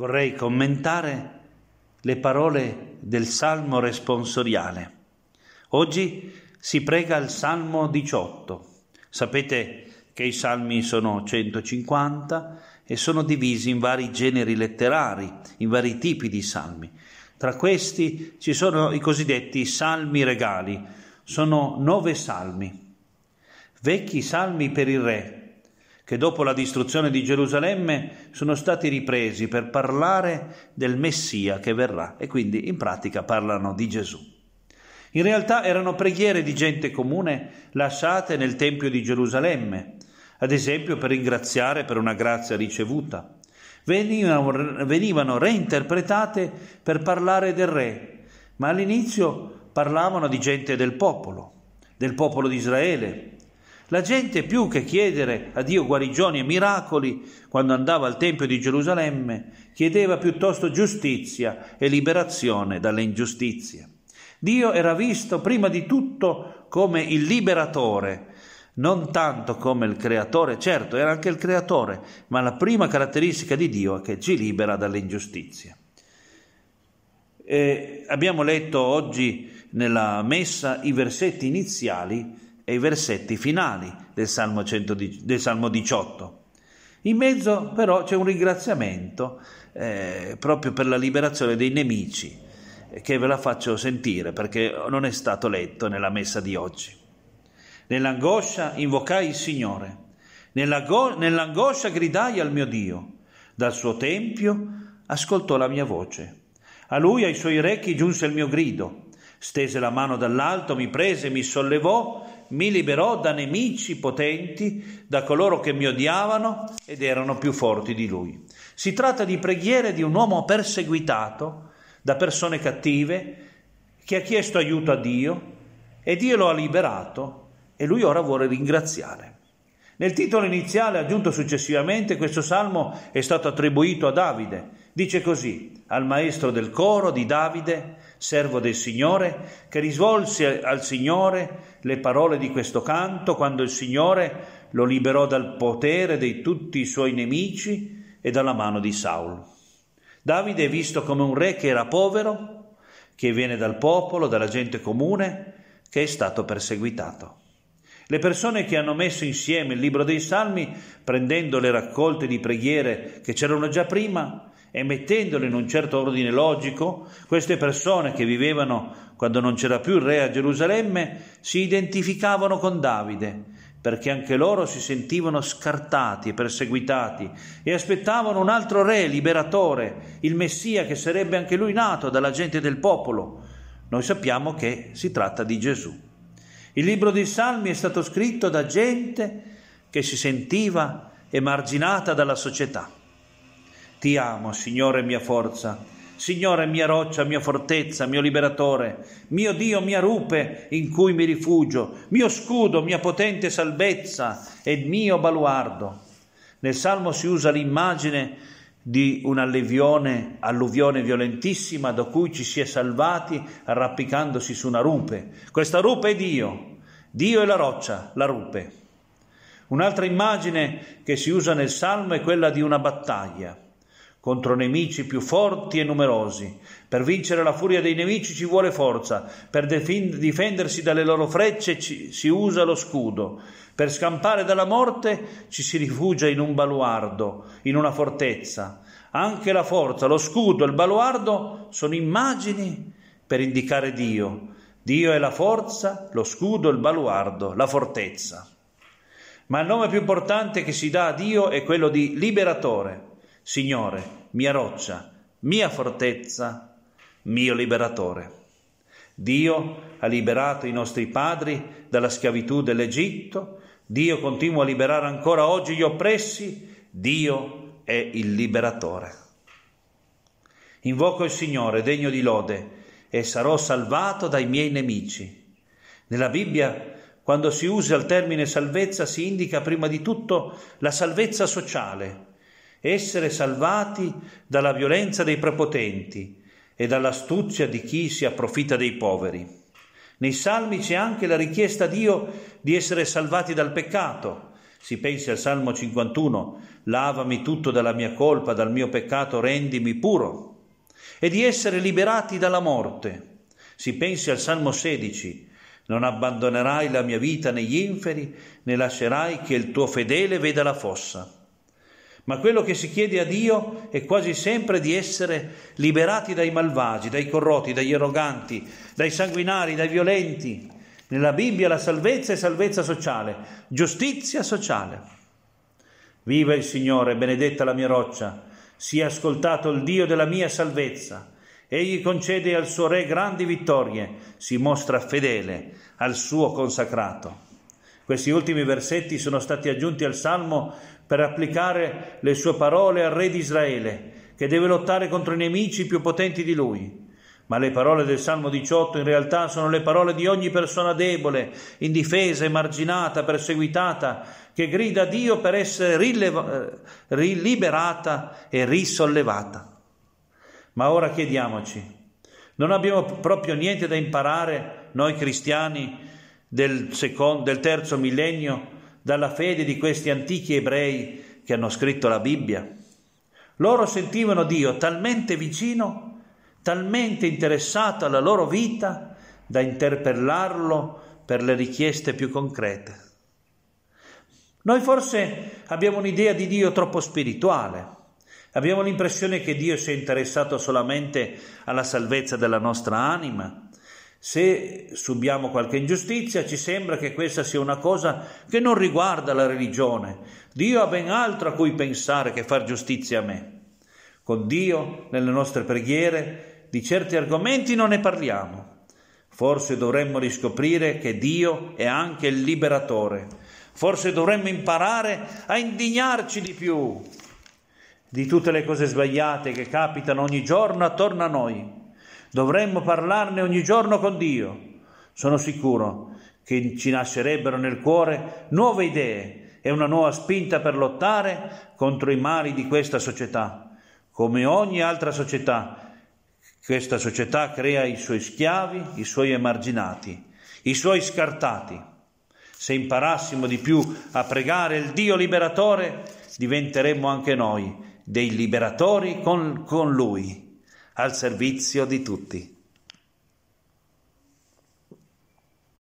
vorrei commentare le parole del Salmo responsoriale. Oggi si prega il Salmo 18. Sapete che i salmi sono 150 e sono divisi in vari generi letterari, in vari tipi di salmi. Tra questi ci sono i cosiddetti salmi regali, sono nove salmi. Vecchi salmi per il re, che dopo la distruzione di Gerusalemme sono stati ripresi per parlare del Messia che verrà e quindi in pratica parlano di Gesù. In realtà erano preghiere di gente comune lasciate nel Tempio di Gerusalemme, ad esempio per ringraziare per una grazia ricevuta. Venivano, venivano reinterpretate per parlare del Re, ma all'inizio parlavano di gente del popolo, del popolo di Israele, la gente più che chiedere a Dio guarigioni e miracoli quando andava al Tempio di Gerusalemme, chiedeva piuttosto giustizia e liberazione dalle ingiustizie. Dio era visto prima di tutto come il liberatore, non tanto come il creatore, certo era anche il creatore, ma la prima caratteristica di Dio è che ci libera dalle ingiustizie. E abbiamo letto oggi nella messa i versetti iniziali e i versetti finali del Salmo, 110, del Salmo 18. In mezzo però c'è un ringraziamento eh, proprio per la liberazione dei nemici, eh, che ve la faccio sentire perché non è stato letto nella messa di oggi. Nell'angoscia invocai il Signore, nell'angoscia gridai al mio Dio, dal suo tempio ascoltò la mia voce. A lui, ai suoi orecchi, giunse il mio grido, stese la mano dall'alto, mi prese, mi sollevò mi liberò da nemici potenti, da coloro che mi odiavano ed erano più forti di lui. Si tratta di preghiere di un uomo perseguitato da persone cattive che ha chiesto aiuto a Dio e Dio lo ha liberato e lui ora vuole ringraziare. Nel titolo iniziale aggiunto successivamente questo salmo è stato attribuito a Davide. Dice così, al maestro del coro di Davide, servo del Signore, che risvolse al Signore le parole di questo canto quando il Signore lo liberò dal potere di tutti i suoi nemici e dalla mano di Saul. Davide è visto come un re che era povero, che viene dal popolo, dalla gente comune, che è stato perseguitato. Le persone che hanno messo insieme il libro dei Salmi, prendendo le raccolte di preghiere che c'erano già prima, e mettendole in un certo ordine logico, queste persone che vivevano quando non c'era più il re a Gerusalemme si identificavano con Davide, perché anche loro si sentivano scartati e perseguitati e aspettavano un altro re liberatore, il Messia che sarebbe anche lui nato dalla gente del popolo. Noi sappiamo che si tratta di Gesù. Il libro dei Salmi è stato scritto da gente che si sentiva emarginata dalla società ti amo, Signore mia forza, Signore mia roccia, mia fortezza, mio liberatore, mio Dio, mia rupe in cui mi rifugio, mio scudo, mia potente salvezza ed mio baluardo. Nel Salmo si usa l'immagine di un'alluvione, alluvione violentissima da cui ci si è salvati arrampicandosi su una rupe. Questa rupe è Dio, Dio è la roccia, la rupe. Un'altra immagine che si usa nel Salmo è quella di una battaglia contro nemici più forti e numerosi. Per vincere la furia dei nemici ci vuole forza, per difendersi dalle loro frecce ci, si usa lo scudo, per scampare dalla morte ci si rifugia in un baluardo, in una fortezza. Anche la forza, lo scudo, il baluardo sono immagini per indicare Dio. Dio è la forza, lo scudo, il baluardo, la fortezza. Ma il nome più importante che si dà a Dio è quello di liberatore. Signore, mia roccia, mia fortezza, mio liberatore. Dio ha liberato i nostri padri dalla schiavitù dell'Egitto, Dio continua a liberare ancora oggi gli oppressi, Dio è il liberatore. Invoco il Signore, degno di lode, e sarò salvato dai miei nemici. Nella Bibbia, quando si usa il termine salvezza, si indica prima di tutto la salvezza sociale, essere salvati dalla violenza dei prepotenti e dall'astuzia di chi si approfitta dei poveri. Nei salmi c'è anche la richiesta a Dio di essere salvati dal peccato. Si pensi al Salmo 51, lavami tutto dalla mia colpa, dal mio peccato, rendimi puro, e di essere liberati dalla morte. Si pensi al Salmo 16, non abbandonerai la mia vita negli inferi, né lascerai che il tuo fedele veda la fossa ma quello che si chiede a Dio è quasi sempre di essere liberati dai malvagi, dai corrotti, dagli arroganti, dai sanguinari, dai violenti. Nella Bibbia la salvezza è salvezza sociale, giustizia sociale. Viva il Signore, benedetta la mia roccia, sia ascoltato il Dio della mia salvezza. Egli concede al suo Re grandi vittorie, si mostra fedele al suo consacrato. Questi ultimi versetti sono stati aggiunti al Salmo per applicare le sue parole al re di Israele, che deve lottare contro i nemici più potenti di lui. Ma le parole del Salmo 18 in realtà sono le parole di ogni persona debole, indifesa, emarginata, perseguitata, che grida a Dio per essere rileva- eh, liberata e risollevata. Ma ora chiediamoci, non abbiamo proprio niente da imparare noi cristiani del, secondo, del terzo millennio dalla fede di questi antichi ebrei che hanno scritto la Bibbia. Loro sentivano Dio talmente vicino, talmente interessato alla loro vita, da interpellarlo per le richieste più concrete. Noi forse abbiamo un'idea di Dio troppo spirituale, abbiamo l'impressione che Dio sia interessato solamente alla salvezza della nostra anima, se subiamo qualche ingiustizia ci sembra che questa sia una cosa che non riguarda la religione. Dio ha ben altro a cui pensare che far giustizia a me. Con Dio, nelle nostre preghiere, di certi argomenti non ne parliamo. Forse dovremmo riscoprire che Dio è anche il liberatore. Forse dovremmo imparare a indignarci di più di tutte le cose sbagliate che capitano ogni giorno attorno a noi. Dovremmo parlarne ogni giorno con Dio. Sono sicuro che ci nascerebbero nel cuore nuove idee e una nuova spinta per lottare contro i mali di questa società. Come ogni altra società, questa società crea i suoi schiavi, i suoi emarginati, i suoi scartati. Se imparassimo di più a pregare il Dio liberatore, diventeremmo anche noi dei liberatori con, con Lui al servizio di tutti.